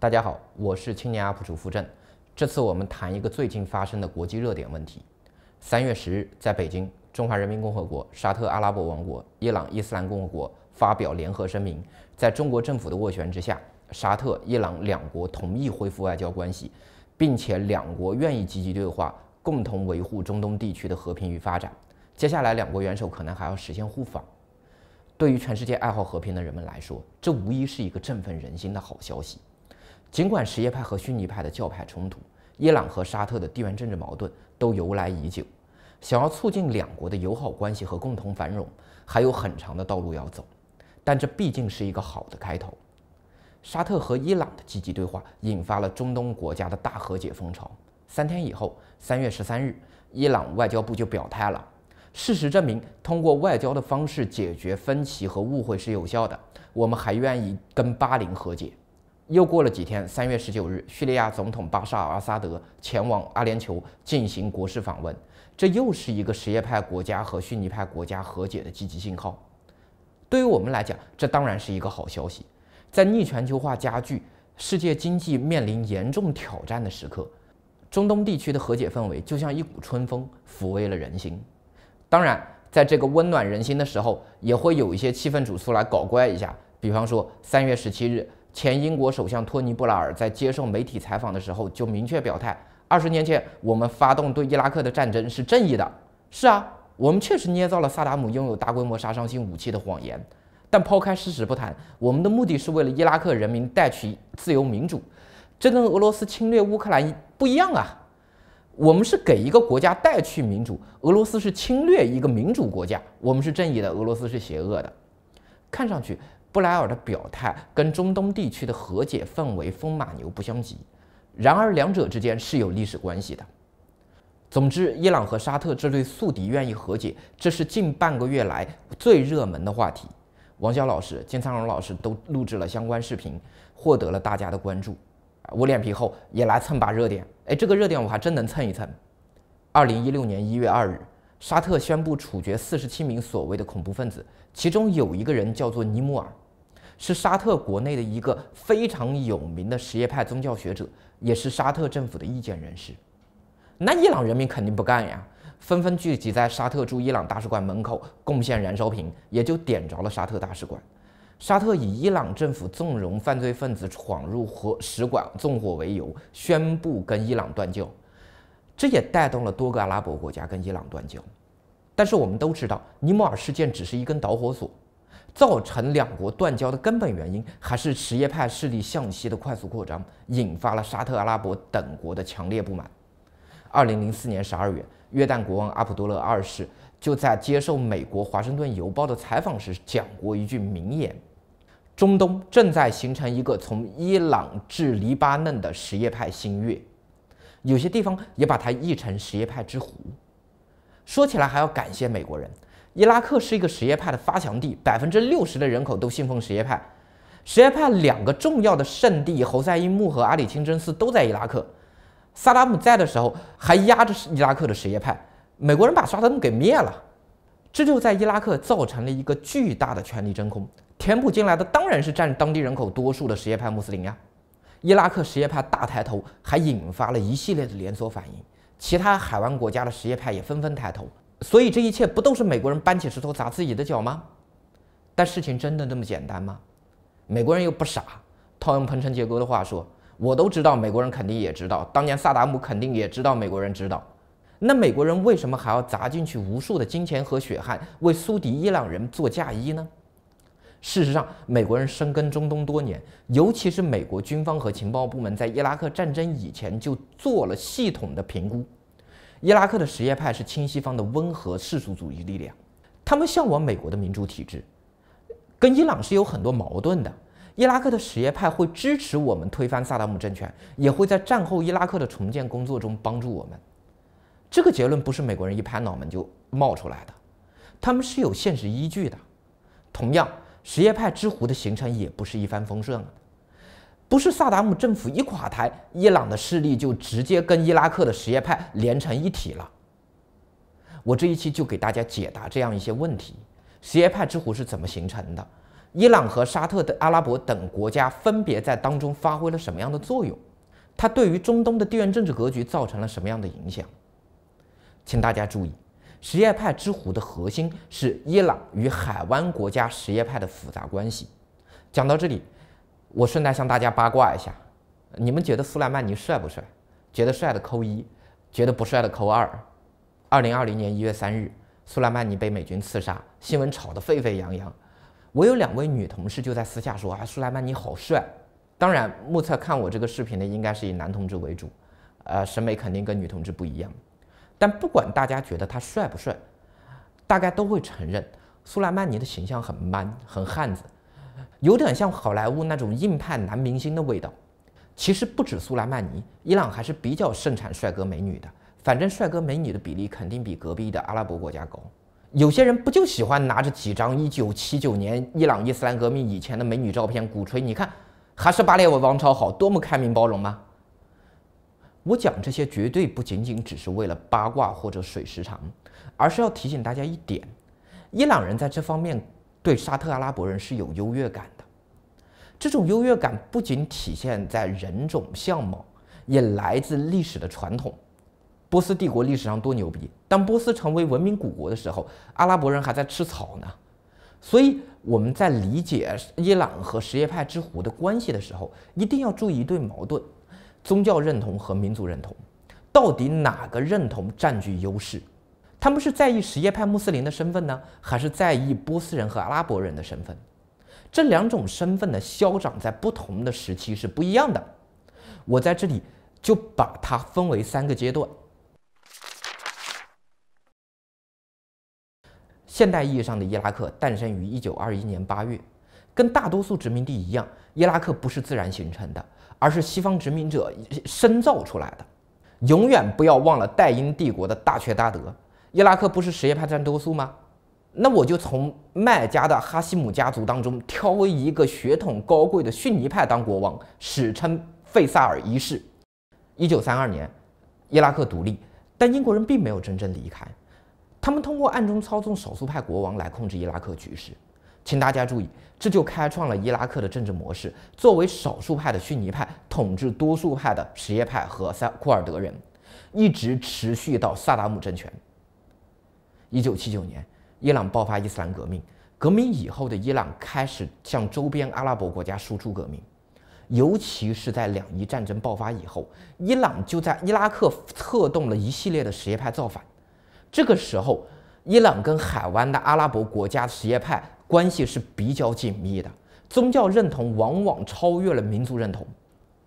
大家好，我是青年 UP 主傅振。这次我们谈一个最近发生的国际热点问题。三月十日，在北京，中华人民共和国、沙特阿拉伯王国、伊朗伊斯兰共和国发表联合声明，在中国政府的斡旋之下，沙特、伊朗两国同意恢复外交关系，并且两国愿意积极对话，共同维护中东地区的和平与发展。接下来，两国元首可能还要实现互访。对于全世界爱好和平的人们来说，这无疑是一个振奋人心的好消息。尽管什叶派和逊尼派的教派冲突，伊朗和沙特的地缘政治矛盾都由来已久，想要促进两国的友好关系和共同繁荣，还有很长的道路要走。但这毕竟是一个好的开头。沙特和伊朗的积极对话，引发了中东国家的大和解风潮。三天以后，三月十三日，伊朗外交部就表态了。事实证明，通过外交的方式解决分歧和误会是有效的。我们还愿意跟巴林和解。又过了几天，三月十九日，叙利亚总统巴沙尔·阿萨德前往阿联酋进行国事访问，这又是一个什叶派国家和逊尼派国家和解的积极信号。对于我们来讲，这当然是一个好消息。在逆全球化加剧、世界经济面临严重挑战的时刻，中东地区的和解氛围就像一股春风抚慰了人心。当然，在这个温暖人心的时候，也会有一些气氛组出来搞怪一下，比方说三月十七日。前英国首相托尼·布莱尔在接受媒体采访的时候就明确表态：，二十年前我们发动对伊拉克的战争是正义的。是啊，我们确实捏造了萨达姆拥有大规模杀伤性武器的谎言。但抛开事实不谈，我们的目的是为了伊拉克人民带去自由民主，这跟俄罗斯侵略乌克兰不一样啊。我们是给一个国家带去民主，俄罗斯是侵略一个民主国家。我们是正义的，俄罗斯是邪恶的。看上去。布莱尔的表态跟中东地区的和解氛围风马牛不相及，然而两者之间是有历史关系的。总之，伊朗和沙特这对宿敌愿意和解，这是近半个月来最热门的话题。王潇老师、金灿荣老师都录制了相关视频，获得了大家的关注。我脸皮厚，也来蹭把热点。哎，这个热点我还真能蹭一蹭。二零一六年一月二日，沙特宣布处决四十七名所谓的恐怖分子，其中有一个人叫做尼姆尔。是沙特国内的一个非常有名的什叶派宗教学者，也是沙特政府的意见人士。那伊朗人民肯定不干呀，纷纷聚集在沙特驻伊朗大使馆门口，贡献燃烧瓶，也就点着了沙特大使馆。沙特以伊朗政府纵容犯罪分子闯入和使馆纵火为由，宣布跟伊朗断交。这也带动了多个阿拉伯国家跟伊朗断交。但是我们都知道，尼摩尔事件只是一根导火索。造成两国断交的根本原因，还是什叶派势力向西的快速扩张，引发了沙特阿拉伯等国的强烈不满。二零零四年十二月，约旦国王阿卜杜勒·二世就在接受美国《华盛顿邮报》的采访时讲过一句名言：“中东正在形成一个从伊朗至黎巴嫩的什叶派新月，有些地方也把它译成什叶派之湖。”说起来还要感谢美国人。伊拉克是一个什叶派的发祥地，百分之六十的人口都信奉什叶派。什叶派两个重要的圣地侯赛因墓和阿里清真寺都在伊拉克。萨达姆在的时候还压着伊拉克的什叶派，美国人把萨达姆给灭了，这就在伊拉克造成了一个巨大的权力真空，填补进来的当然是占当地人口多数的什叶派穆斯林呀。伊拉克什叶派大抬头，还引发了一系列的连锁反应，其他海湾国家的什叶派也纷纷抬头。所以这一切不都是美国人搬起石头砸自己的脚吗？但事情真的那么简单吗？美国人又不傻。套用彭城杰哥的话说，我都知道，美国人肯定也知道。当年萨达姆肯定也知道美国人知道。那美国人为什么还要砸进去无数的金钱和血汗，为苏迪伊朗人做嫁衣呢？事实上，美国人深耕中东多年，尤其是美国军方和情报部门在伊拉克战争以前就做了系统的评估。伊拉克的什叶派是亲西方的温和世俗主义力量，他们向往美国的民主体制，跟伊朗是有很多矛盾的。伊拉克的什叶派会支持我们推翻萨达姆政权，也会在战后伊拉克的重建工作中帮助我们。这个结论不是美国人一拍脑门就冒出来的，他们是有现实依据的。同样，什叶派之湖的形成也不是一帆风顺不是萨达姆政府一垮台，伊朗的势力就直接跟伊拉克的什叶派连成一体了。我这一期就给大家解答这样一些问题：什叶派之湖是怎么形成的？伊朗和沙特、的阿拉伯等国家分别在当中发挥了什么样的作用？它对于中东的地缘政治格局造成了什么样的影响？请大家注意，什叶派之湖的核心是伊朗与海湾国家什叶派的复杂关系。讲到这里。我顺带向大家八卦一下，你们觉得苏莱曼尼帅不帅？觉得帅的扣一，觉得不帅的扣二。二零二零年一月三日，苏莱曼尼被美军刺杀，新闻炒得沸沸扬扬。我有两位女同事就在私下说：“啊，苏莱曼尼好帅。”当然，目测看我这个视频的应该是以男同志为主，呃，审美肯定跟女同志不一样。但不管大家觉得他帅不帅，大概都会承认苏莱曼尼的形象很 man，很汉子。有点像好莱坞那种硬派男明星的味道。其实不止苏莱曼尼，伊朗还是比较盛产帅哥美女的。反正帅哥美女的比例肯定比隔壁的阿拉伯国家高。有些人不就喜欢拿着几张一九七九年伊朗伊斯兰革命以前的美女照片，鼓吹你看，还是巴列维王朝好，多么开明包容吗？我讲这些绝对不仅仅只是为了八卦或者水时长，而是要提醒大家一点：伊朗人在这方面。对沙特阿拉伯人是有优越感的，这种优越感不仅体现在人种相貌，也来自历史的传统。波斯帝国历史上多牛逼，当波斯成为文明古国的时候，阿拉伯人还在吃草呢。所以我们在理解伊朗和什叶派之湖的关系的时候，一定要注意一对矛盾：宗教认同和民族认同，到底哪个认同占据优势？他们是在意什叶派穆斯林的身份呢，还是在意波斯人和阿拉伯人的身份？这两种身份的消长在不同的时期是不一样的。我在这里就把它分为三个阶段。现代意义上的伊拉克诞生于一九二一年八月，跟大多数殖民地一样，伊拉克不是自然形成的，而是西方殖民者深造出来的。永远不要忘了戴英帝国的大缺大德。伊拉克不是什叶派占多数吗？那我就从麦加的哈希姆家族当中挑一个血统高贵的逊尼派当国王，史称费萨尔一世。一九三二年，伊拉克独立，但英国人并没有真正离开，他们通过暗中操纵少数派国王来控制伊拉克局势。请大家注意，这就开创了伊拉克的政治模式：作为少数派的逊尼派统治多数派的什叶派和萨库尔德人，一直持续到萨达姆政权。一九七九年，伊朗爆发伊斯兰革命。革命以后的伊朗开始向周边阿拉伯国家输出革命，尤其是在两伊战争爆发以后，伊朗就在伊拉克策动了一系列的什叶派造反。这个时候，伊朗跟海湾的阿拉伯国家什叶派关系是比较紧密的，宗教认同往往超越了民族认同。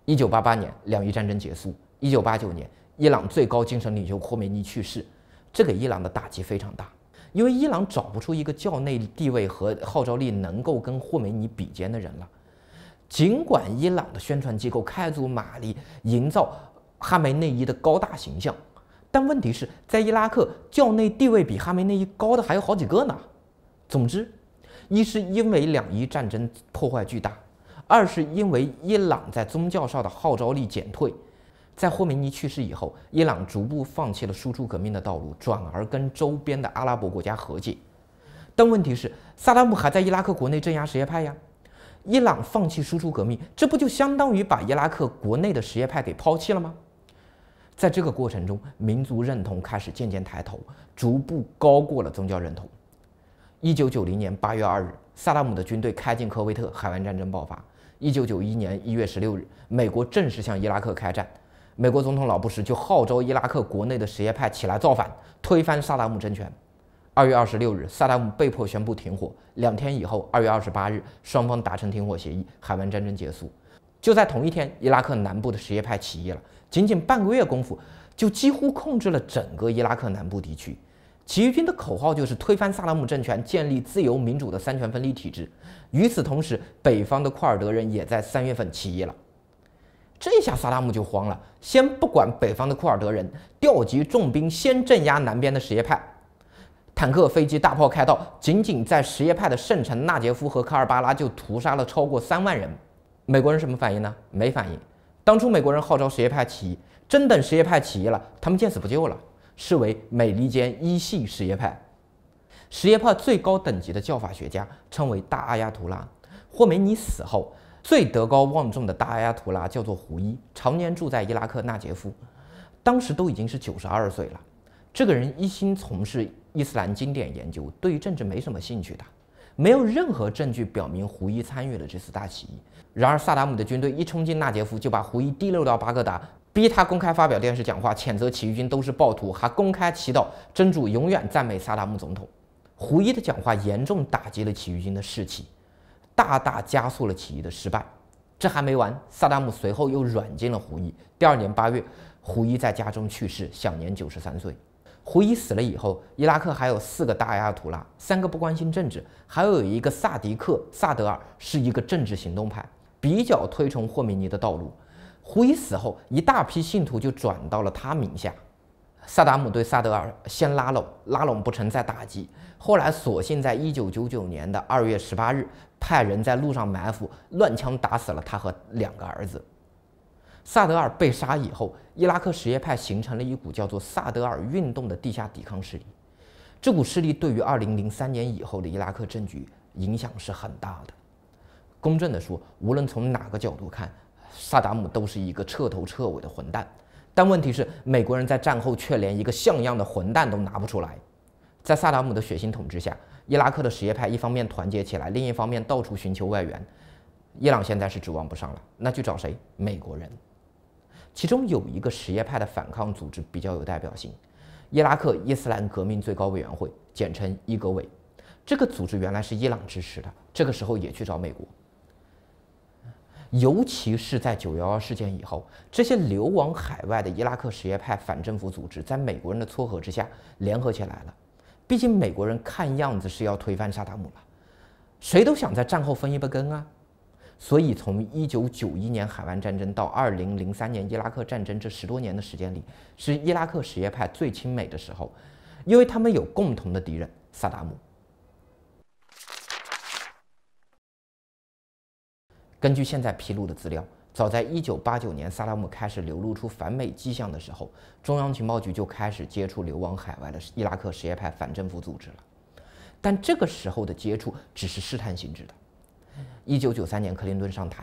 一九八八年，两伊战争结束。一九八九年，伊朗最高精神领袖霍梅尼去世。这给伊朗的打击非常大，因为伊朗找不出一个教内地位和号召力能够跟霍梅尼比肩的人了。尽管伊朗的宣传机构开足马力营造哈梅内伊的高大形象，但问题是在伊拉克，教内地位比哈梅内伊高的还有好几个呢。总之，一是因为两伊战争破坏巨大，二是因为伊朗在宗教上的号召力减退。在霍梅尼去世以后，伊朗逐步放弃了输出革命的道路，转而跟周边的阿拉伯国家和解。但问题是，萨达姆还在伊拉克国内镇压什叶派呀。伊朗放弃输出革命，这不就相当于把伊拉克国内的什叶派给抛弃了吗？在这个过程中，民族认同开始渐渐抬头，逐步高过了宗教认同。一九九零年八月二日，萨达姆的军队开进科威特，海湾战争爆发。一九九一年一月十六日，美国正式向伊拉克开战。美国总统老布什就号召伊拉克国内的什叶派起来造反，推翻萨达姆政权。二月二十六日，萨达姆被迫宣布停火。两天以后，二月二十八日，双方达成停火协议，海湾战争结束。就在同一天，伊拉克南部的什叶派起义了，仅仅半个月功夫，就几乎控制了整个伊拉克南部地区。起义军的口号就是推翻萨达姆政权，建立自由民主的三权分立体制。与此同时，北方的库尔德人也在三月份起义了。这下萨拉姆就慌了，先不管北方的库尔德人，调集重兵先镇压南边的什叶派，坦克、飞机、大炮开道，仅仅在什叶派的圣城纳杰夫和卡尔巴拉就屠杀了超过三万人。美国人什么反应呢？没反应。当初美国人号召什叶派起义，真等什叶派起义了，他们见死不救了，视为美利坚一系什叶派。什叶派最高等级的教法学家称为大阿亚图拉。霍梅尼死后。最德高望重的大阿亚图拉叫做胡伊，常年住在伊拉克纳杰夫，当时都已经是九十二岁了。这个人一心从事伊斯兰经典研究，对于政治没什么兴趣的。没有任何证据表明胡伊参与了这次大起义。然而萨达姆的军队一冲进纳杰夫，就把胡伊提溜到巴格达，逼他公开发表电视讲话，谴责起义军都是暴徒，还公开祈祷真主永远赞美萨达姆总统。胡伊的讲话严重打击了起义军的士气。大大加速了起义的失败。这还没完，萨达姆随后又软禁了胡伊。第二年八月，胡伊在家中去世，享年九十三岁。胡伊死了以后，伊拉克还有四个大阿亚图拉，三个不关心政治，还有一个萨迪克·萨德尔是一个政治行动派，比较推崇霍梅尼的道路。胡伊死后，一大批信徒就转到了他名下。萨达姆对萨德尔先拉拢，拉拢不成再打击，后来索性在一九九九年的二月十八日，派人在路上埋伏，乱枪打死了他和两个儿子。萨德尔被杀以后，伊拉克什叶派形成了一股叫做萨德尔运动的地下抵抗势力，这股势力对于二零零三年以后的伊拉克政局影响是很大的。公正的说，无论从哪个角度看，萨达姆都是一个彻头彻尾的混蛋。但问题是，美国人在战后却连一个像样的混蛋都拿不出来。在萨达姆的血腥统治下，伊拉克的什叶派一方面团结起来，另一方面到处寻求外援。伊朗现在是指望不上了，那去找谁？美国人。其中有一个什叶派的反抗组织比较有代表性，伊拉克伊斯兰革命最高委员会，简称伊格委。这个组织原来是伊朗支持的，这个时候也去找美国。尤其是在九幺幺事件以后，这些流亡海外的伊拉克什叶派反政府组织，在美国人的撮合之下联合起来了。毕竟美国人看样子是要推翻萨达姆了，谁都想在战后分一杯羹啊。所以从一九九一年海湾战争到二零零三年伊拉克战争这十多年的时间里，是伊拉克什叶派最亲美的时候，因为他们有共同的敌人萨达姆。根据现在披露的资料，早在1989年萨达姆开始流露出反美迹象的时候，中央情报局就开始接触流亡海外的伊拉克什叶派反政府组织了。但这个时候的接触只是试探性质的。1993年克林顿上台，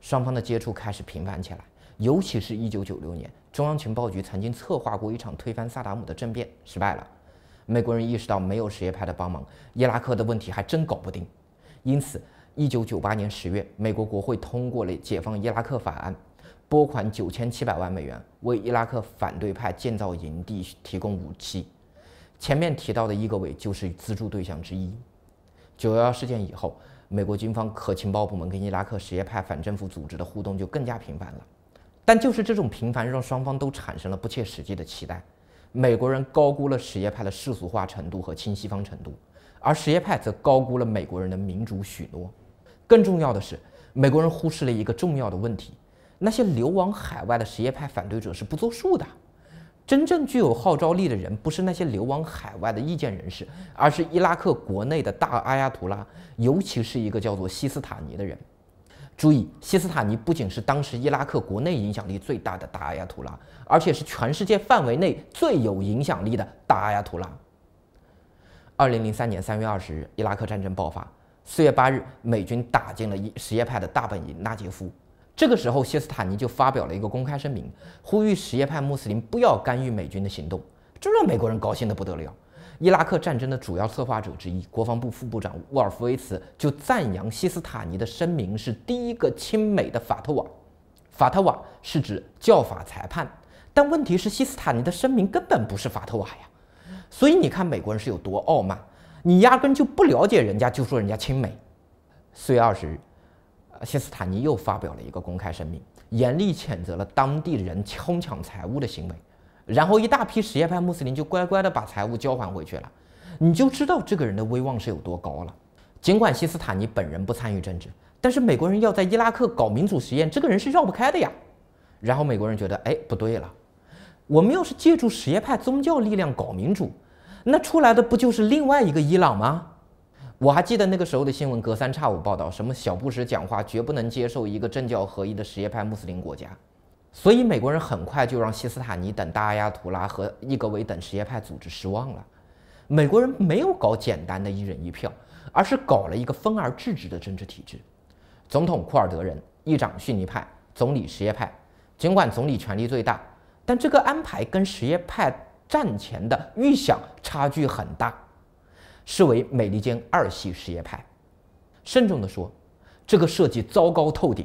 双方的接触开始频繁起来，尤其是一九九六年，中央情报局曾经策划过一场推翻萨达姆的政变，失败了。美国人意识到没有什叶派的帮忙，伊拉克的问题还真搞不定，因此。一九九八年十月，美国国会通过了《解放伊拉克法案》，拨款九千七百万美元，为伊拉克反对派建造营地、提供武器。前面提到的伊格韦就是资助对象之一。九幺幺事件以后，美国军方和情报部门跟伊拉克什叶派反政府组织的互动就更加频繁了。但就是这种频繁，让双方都产生了不切实际的期待。美国人高估了什叶派的世俗化程度和亲西方程度。而什叶派则高估了美国人的民主许诺。更重要的是，美国人忽视了一个重要的问题：那些流亡海外的什叶派反对者是不作数的。真正具有号召力的人，不是那些流亡海外的意见人士，而是伊拉克国内的大阿亚图拉，尤其是一个叫做西斯塔尼的人。注意，西斯塔尼不仅是当时伊拉克国内影响力最大的大阿亚图拉，而且是全世界范围内最有影响力的大阿亚图拉。二零零三年三月二十日，伊拉克战争爆发。四月八日，美军打进了一什叶派的大本营拉杰夫。这个时候，西斯坦尼就发表了一个公开声明，呼吁什叶派穆斯林不要干预美军的行动。这让美国人高兴得不得了。伊拉克战争的主要策划者之一、国防部副部长沃尔夫维茨就赞扬西斯坦尼的声明是第一个亲美的法特瓦。法特瓦是指教法裁判，但问题是，西斯坦尼的声明根本不是法特瓦呀。所以你看，美国人是有多傲慢，你压根就不了解人家就说人家亲美。四月二十日，呃，希斯坦尼又发表了一个公开声明，严厉谴责了当地人哄抢财物的行为，然后一大批什叶派穆斯林就乖乖地把财物交还回去了。你就知道这个人的威望是有多高了。尽管希斯坦尼本人不参与政治，但是美国人要在伊拉克搞民主实验，这个人是绕不开的呀。然后美国人觉得，哎，不对了。我们要是借助什叶派宗教力量搞民主，那出来的不就是另外一个伊朗吗？我还记得那个时候的新闻，隔三差五报道什么小布什讲话绝不能接受一个政教合一的什叶派穆斯林国家。所以美国人很快就让希斯坦尼等大阿亚图拉和伊格维等什叶派组织失望了。美国人没有搞简单的一人一票，而是搞了一个分而治之的政治体制：总统库尔德人，议长逊尼派，总理什叶派。尽管总理权力最大。但这个安排跟什叶派战前的预想差距很大，视为美利坚二系什叶派。慎重地说，这个设计糟糕透顶。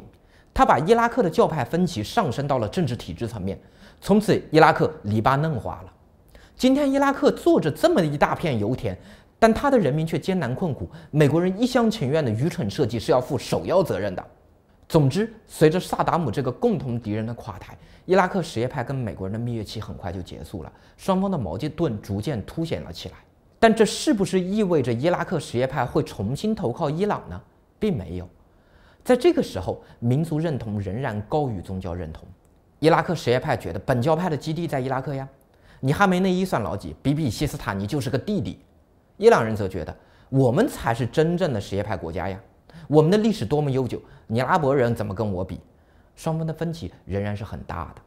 他把伊拉克的教派分歧上升到了政治体制层面，从此伊拉克篱巴嫩化了。今天伊拉克坐着这么一大片油田，但他的人民却艰难困苦。美国人一厢情愿的愚蠢设计是要负首要责任的。总之，随着萨达姆这个共同敌人的垮台，伊拉克什叶派跟美国人的蜜月期很快就结束了，双方的矛盾逐渐凸显了起来。但这是不是意味着伊拉克什叶派会重新投靠伊朗呢？并没有。在这个时候，民族认同仍然高于宗教认同。伊拉克什叶派觉得本教派的基地在伊拉克呀，你哈梅内伊算老几？比比西斯塔尼就是个弟弟。伊朗人则觉得我们才是真正的什叶派国家呀。我们的历史多么悠久，尼拉伯人怎么跟我比？双方的分歧仍然是很大的。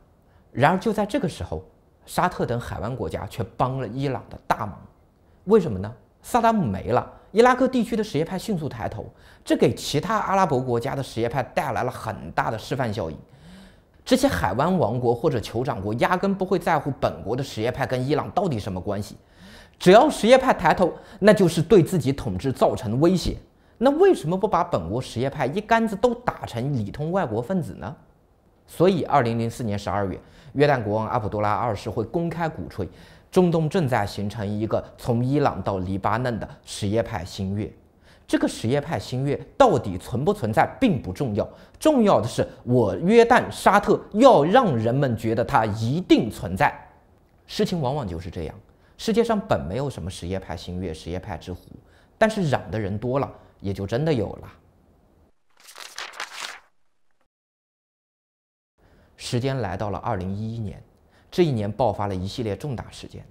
然而就在这个时候，沙特等海湾国家却帮了伊朗的大忙。为什么呢？萨达姆没了，伊拉克地区的什叶派迅速抬头，这给其他阿拉伯国家的什叶派带来了很大的示范效应。这些海湾王国或者酋长国压根不会在乎本国的什叶派跟伊朗到底什么关系，只要什叶派抬头，那就是对自己统治造成威胁。那为什么不把本国什叶派一竿子都打成里通外国分子呢？所以，二零零四年十二月，约旦国王阿卜杜拉二世会公开鼓吹，中东正在形成一个从伊朗到黎巴嫩的什叶派新月。这个什叶派新月到底存不存在，并不重要，重要的是我约旦、沙特要让人们觉得它一定存在。事情往往就是这样，世界上本没有什么什叶派新月、什叶派之湖，但是染的人多了。也就真的有了。时间来到了二零一一年，这一年爆发了一系列重大事件。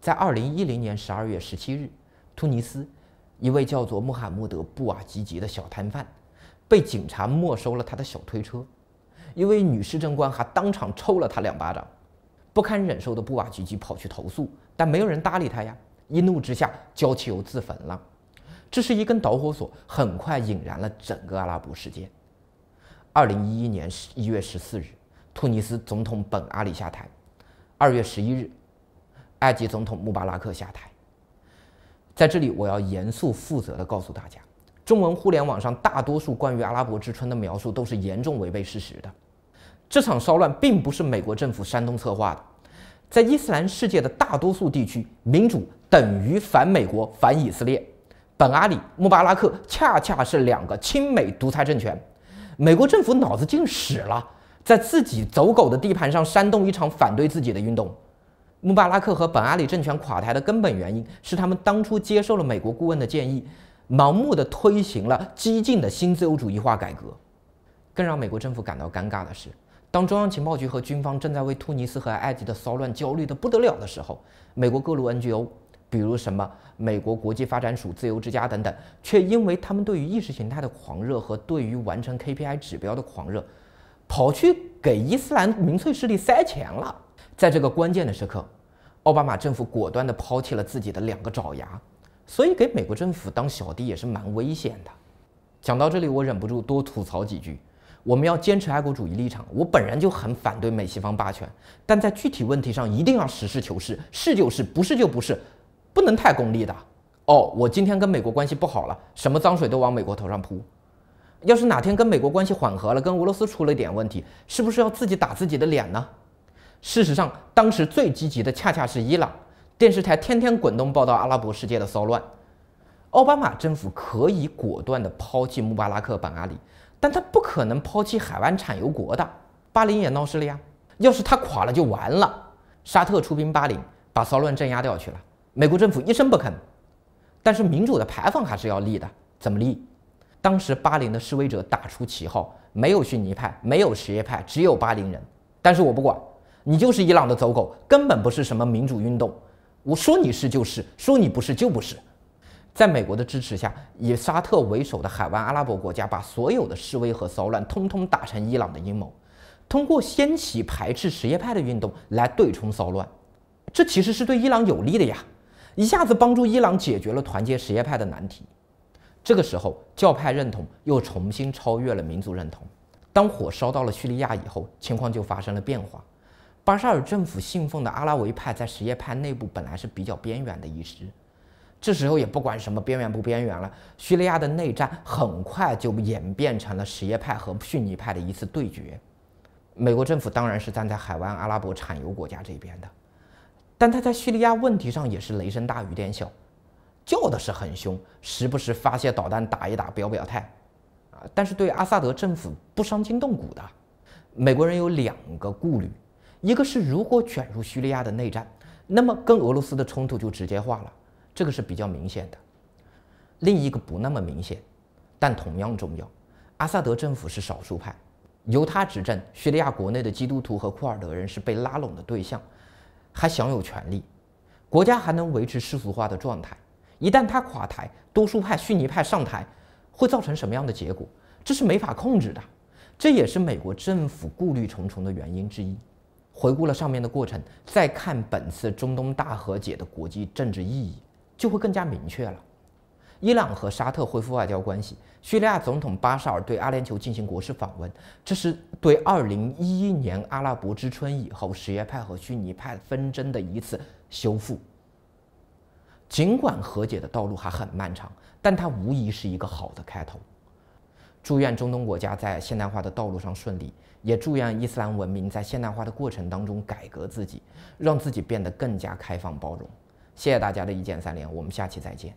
在二零一零年十二月十七日，突尼斯一位叫做穆罕默德·布瓦吉吉的小摊贩被警察没收了他的小推车，一位女市政官还当场抽了他两巴掌。不堪忍受的布瓦吉吉跑去投诉，但没有人搭理他呀！一怒之下，浇汽油自焚了。这是一根导火索，很快引燃了整个阿拉伯世界。二零一一年十一月十四日，突尼斯总统本阿里下台；二月十一日，埃及总统穆巴拉克下台。在这里，我要严肃负责地告诉大家，中文互联网上大多数关于阿拉伯之春的描述都是严重违背事实的。这场骚乱并不是美国政府煽动策划的。在伊斯兰世界的大多数地区，民主等于反美国、反以色列。本阿里、穆巴拉克恰恰是两个亲美独裁政权。美国政府脑子进屎了，在自己走狗的地盘上煽动一场反对自己的运动。穆巴拉克和本阿里政权垮台的根本原因是他们当初接受了美国顾问的建议，盲目的推行了激进的新自由主义化改革。更让美国政府感到尴尬的是，当中央情报局和军方正在为突尼斯和埃及的骚乱焦虑的不得了的时候，美国各路 NGO，比如什么。美国国际发展署、自由之家等等，却因为他们对于意识形态的狂热和对于完成 KPI 指标的狂热，跑去给伊斯兰民粹势力塞钱了。在这个关键的时刻，奥巴马政府果断地抛弃了自己的两个爪牙，所以给美国政府当小弟也是蛮危险的。讲到这里，我忍不住多吐槽几句。我们要坚持爱国主义立场，我本人就很反对美西方霸权，但在具体问题上一定要实事求是，是就是，不是就不是。不能太功利的哦。我今天跟美国关系不好了，什么脏水都往美国头上泼。要是哪天跟美国关系缓和了，跟俄罗斯出了点问题，是不是要自己打自己的脸呢？事实上，当时最积极的恰恰是伊朗电视台天天滚动报道阿拉伯世界的骚乱。奥巴马政府可以果断地抛弃穆巴拉克、本·阿里，但他不可能抛弃海湾产油国的巴林也闹事了呀。要是他垮了就完了。沙特出兵巴林，把骚乱镇压掉去了。美国政府一声不吭，但是民主的牌坊还是要立的。怎么立？当时巴林的示威者打出旗号：没有逊尼派，没有什叶派，只有巴林人。但是我不管你就是伊朗的走狗，根本不是什么民主运动。我说你是就是，说你不是就不是。在美国的支持下，以沙特为首的海湾阿拉伯国家把所有的示威和骚乱通通打成伊朗的阴谋，通过掀起排斥什叶派的运动来对冲骚乱。这其实是对伊朗有利的呀。一下子帮助伊朗解决了团结什叶派的难题。这个时候，教派认同又重新超越了民族认同。当火烧到了叙利亚以后，情况就发生了变化。巴沙尔政府信奉的阿拉维派在什叶派内部本来是比较边缘的一支，这时候也不管什么边缘不边缘了。叙利亚的内战很快就演变成了什叶派和逊尼派的一次对决。美国政府当然是站在海湾阿拉伯产油国家这边的。但他在叙利亚问题上也是雷声大雨点小，叫的是很凶，时不时发些导弹打一打表表态，啊，但是对阿萨德政府不伤筋动骨的。美国人有两个顾虑，一个是如果卷入叙利亚的内战，那么跟俄罗斯的冲突就直接化了，这个是比较明显的。另一个不那么明显，但同样重要，阿萨德政府是少数派，由他执政，叙利亚国内的基督徒和库尔德人是被拉拢的对象。还享有权利，国家还能维持世俗化的状态。一旦他垮台，多数派、逊尼派上台，会造成什么样的结果？这是没法控制的，这也是美国政府顾虑重重的原因之一。回顾了上面的过程，再看本次中东大和解的国际政治意义，就会更加明确了。伊朗和沙特恢复外交关系，叙利亚总统巴沙尔对阿联酋进行国事访问，这是对2011年阿拉伯之春以后什叶派和逊尼派纷争的一次修复。尽管和解的道路还很漫长，但它无疑是一个好的开头。祝愿中东国家在现代化的道路上顺利，也祝愿伊斯兰文明在现代化的过程当中改革自己，让自己变得更加开放包容。谢谢大家的一键三连，我们下期再见。